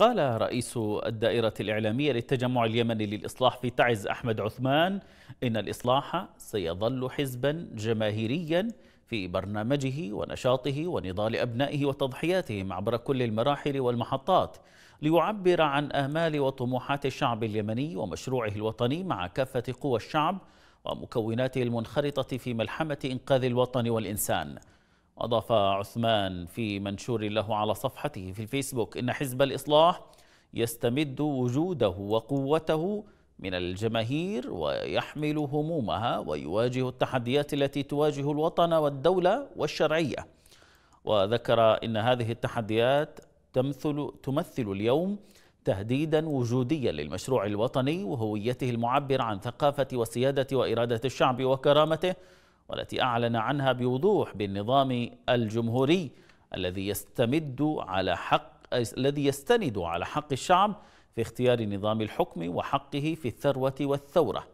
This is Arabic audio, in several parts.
قال رئيس الدائرة الإعلامية للتجمع اليمني للإصلاح في تعز أحمد عثمان إن الإصلاح سيظل حزبا جماهيريا في برنامجه ونشاطه ونضال أبنائه وتضحياتهم عبر كل المراحل والمحطات ليعبر عن آمال وطموحات الشعب اليمني ومشروعه الوطني مع كافة قوى الشعب ومكوناته المنخرطة في ملحمة إنقاذ الوطن والإنسان أضاف عثمان في منشور له على صفحته في الفيسبوك إن حزب الإصلاح يستمد وجوده وقوته من الجماهير ويحمل همومها ويواجه التحديات التي تواجه الوطن والدولة والشرعية وذكر إن هذه التحديات تمثل, تمثل اليوم تهديدا وجوديا للمشروع الوطني وهويته المعبر عن ثقافة وسيادة وإرادة الشعب وكرامته والتي أعلن عنها بوضوح بالنظام الجمهوري الذي يستمد على حق الذي يستند على حق الشعب في اختيار نظام الحكم وحقه في الثروة والثورة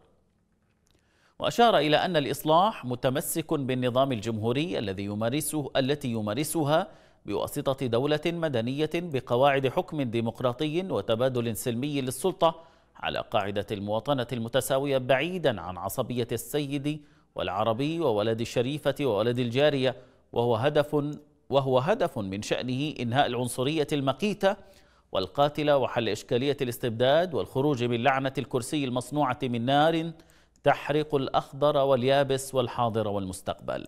وأشار إلى أن الإصلاح متمسك بالنظام الجمهوري الذي يمارسه التي يمارسها بواسطة دولة مدنية بقواعد حكم ديمقراطي وتبادل سلمي للسلطة على قاعدة المواطنة المتساوية بعيدا عن عصبية السيد والعربي وولد الشريفة وولد الجارية وهو هدف وهو هدف من شأنه إنهاء العنصرية المقيتة والقاتلة وحل إشكالية الاستبداد والخروج من لعنة الكرسي المصنوعة من نار تحرق الأخضر واليابس والحاضر والمستقبل